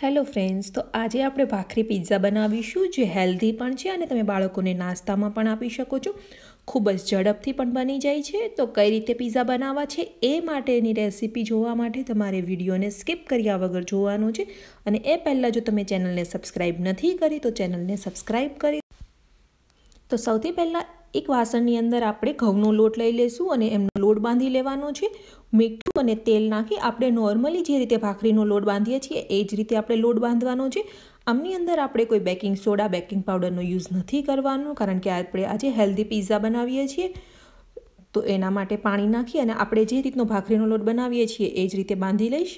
hello friends તો આજે આપણે ભાખરી પિઝા બનાવીશું જે હેલ્ધી પણ છે અને તમે બાળકોને નાસ્તામાં પણ આપી શકો છો ખૂબ જ ઝડપથી પણ બની જાય છે તો કઈ રીતે પિઝા બનાવવા છે એ માટેની રેસીપી જોવા માટે તમારે વિડીયોને સ્કીપ કર્યા વગર જોવાનો છે અને એ પહેલાં જો તમે ચેનલને સબસ્ક્રાઈબ નથી કરી તો ચેનલને સબસ્ક્રાઈબ કરી તો સૌથી પહેલાં એક વાસણની અંદર આપણે ઘઉંનો લોટ લઈ લઈશું અને એમનો લોટ બાંધી લેવાનો છે મીઠું અને તેલ નાખી આપણે નોર્મલી જે રીતે ભાખરીનો લોટ બાંધીએ છીએ એ જ રીતે આપણે લોટ બાંધવાનો છે આમની અંદર આપણે કોઈ બેકિંગ સોડા બેકિંગ પાવડરનો યુઝ નથી કરવાનો કારણ કે આપણે આજે હેલ્ધી પીઝા બનાવીએ છીએ તો એના માટે પાણી નાખી અને આપણે જે રીતનો ભાખરીનો લોટ બનાવીએ છીએ એ જ રીતે બાંધી લઈશ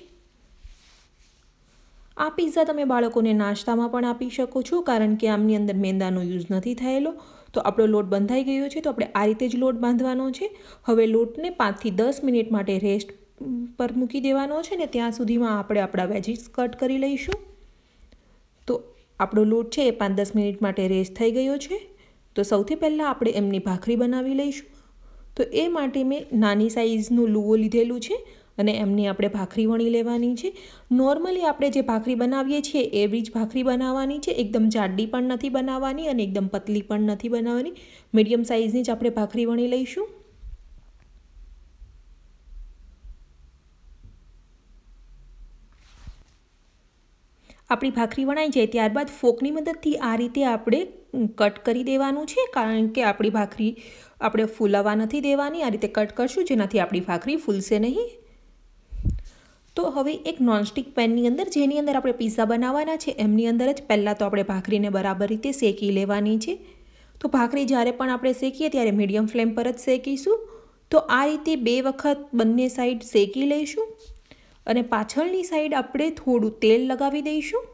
આ પીઝા તમે બાળકોને નાસ્તામાં પણ આપી શકો છો કારણ કે આમની અંદર મેંદાનો યુઝ નથી થયેલો તો આપણો લોટ બંધાઈ ગયો છે તો આપણે આ રીતે જ લોટ બાંધવાનો છે હવે લોટને પાંચથી દસ મિનિટ માટે રેસ્ટ પર મૂકી દેવાનો છે ને ત્યાં સુધીમાં આપણે આપણા વેજીસ કટ કરી લઈશું તો આપણો લોટ છે એ પાંચ દસ મિનિટ માટે રેસ્ટ થઈ ગયો છે તો સૌથી પહેલાં આપણે એમની ભાખરી બનાવી લઈશું તો એ માટે મેં નાની સાઇઝનું લૂવો લીધેલું છે અને એમની આપણે ભાખરી વણી લેવાની છે નોર્મલી આપણે જે ભાખરી બનાવીએ છીએ એવી જ ભાખરી બનાવવાની છે એકદમ જાડી પણ નથી બનાવવાની અને એકદમ પતલી પણ નથી બનાવવાની મીડિયમ સાઇઝની જ આપણે ભાખરી વણી લઈશું આપણી ભાખરી વણાઈ જાય ત્યારબાદ ફોકની મદદથી આ રીતે આપણે કટ કરી દેવાનું છે કારણ કે આપણી ભાખરી આપણે ફૂલાવા નથી દેવાની આ રીતે કટ કરશું જેનાથી આપણી ભાખરી ફૂલશે નહીં તો હવે એક નોનસ્ટિક પેનની અંદર જેની અંદર આપણે પિઝા બનાવવાના છે એમની અંદર જ પહેલાં તો આપણે ભાખરીને બરાબર રીતે શેકી લેવાની છે તો ભાખરી જ્યારે પણ આપણે શેકીએ ત્યારે મીડિયમ ફ્લેમ પર જ શેકીશું તો આ રીતે બે વખત બંને સાઈડ શેકી લઈશું અને પાછળની સાઈડ આપણે થોડું તેલ લગાવી દઈશું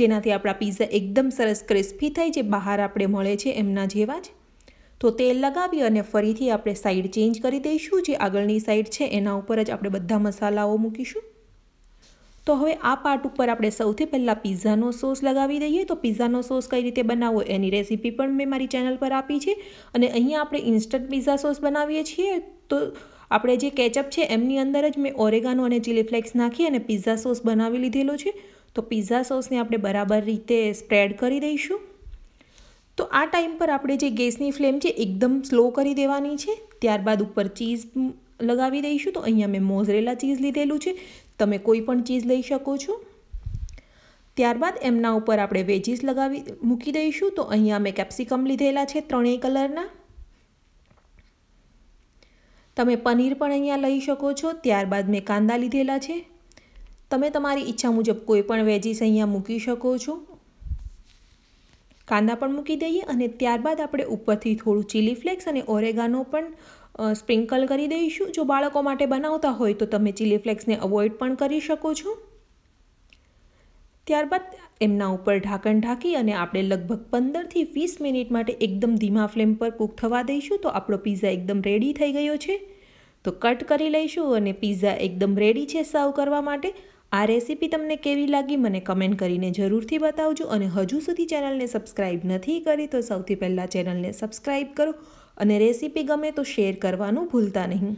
જેનાથી આપણા પીઝા એકદમ સરસ ક્રિસ્પી થાય જે બહાર આપણે મળે છે એમના જેવા જ તો તેલ લગાવી અને ફરીથી આપણે સાઈડ ચેન્જ કરી દઈશું જે આગળની સાઈડ છે એના ઉપર જ આપણે બધા મસાલાઓ મૂકીશું તો હવે આ પાર્ટ ઉપર આપણે સૌથી પહેલાં પીઝાનો સોસ લગાવી દઈએ તો પિઝાનો સોસ કઈ રીતે બનાવવો એની રેસીપી પણ મેં મારી ચેનલ પર આપી છે અને અહીંયા આપણે ઇન્સ્ટન્ટ પીઝા સોસ બનાવીએ છીએ તો આપણે જે કેચઅપ છે એમની અંદર જ મેં ઓરેગાનો અને ચીલી ફ્લેક્સ નાખી અને પીઝા સોસ બનાવી લીધેલો છે તો પીઝા સોસને આપણે બરાબર રીતે સ્પ્રેડ કરી દઈશું તો આ ટાઈમ પર આપણે જે ગેસની ફ્લેમ છે એકદમ સ્લો કરી દેવાની છે ત્યારબાદ ઉપર ચીઝ લગાવી દઈશું તો અહીંયા મેં મોઝરેલા ચીઝ લીધેલું છે તમે કોઈ પણ ચીઝ લઈ શકો છો ત્યારબાદ એમના ઉપર આપણે વેજીસ લગાવી મૂકી દઈશું તો અહીંયા મેં કેપ્સિકમ લીધેલા છે ત્રણેય કલરના તમે પનીર પણ અહીંયા લઈ શકો છો ત્યારબાદ મેં કાંદા લીધેલા છે તમે તમારી ઈચ્છા મુજબ કોઈ પણ વેજીસ અહીંયા મૂકી શકો છો કાંદા પણ મૂકી દઈએ અને ત્યારબાદ આપણે ઉપરથી થોડું ચીલી ફ્લેક્સ અને ઓરેગાનો પણ સ્પ્રિંકલ કરી દઈશું જો બાળકો માટે બનાવતા હોય તો તમે ચીલી ફ્લેક્સને અવોઇડ પણ કરી શકો છો ત્યારબાદ એમના ઉપર ઢાંકણ ઢાંકી અને આપણે લગભગ પંદરથી વીસ મિનિટ માટે એકદમ ધીમા ફ્લેમ પર કૂક થવા દઈશું તો આપણો પીઝા એકદમ રેડી થઈ ગયો છે તો કટ કરી લઈશું અને પીઝા એકદમ રેડી છે સર્વ કરવા માટે આ રેસીપી તમને કેવી લાગી મને કમેન્ટ કરીને જરૂરથી બતાવજો અને હજુ સુધી ચેનલને સબસ્ક્રાઈબ નથી કરી તો સૌથી પહેલાં ચેનલને સબસ્ક્રાઈબ કરો અને રેસીપી ગમે તો શેર કરવાનું ભૂલતા નહીં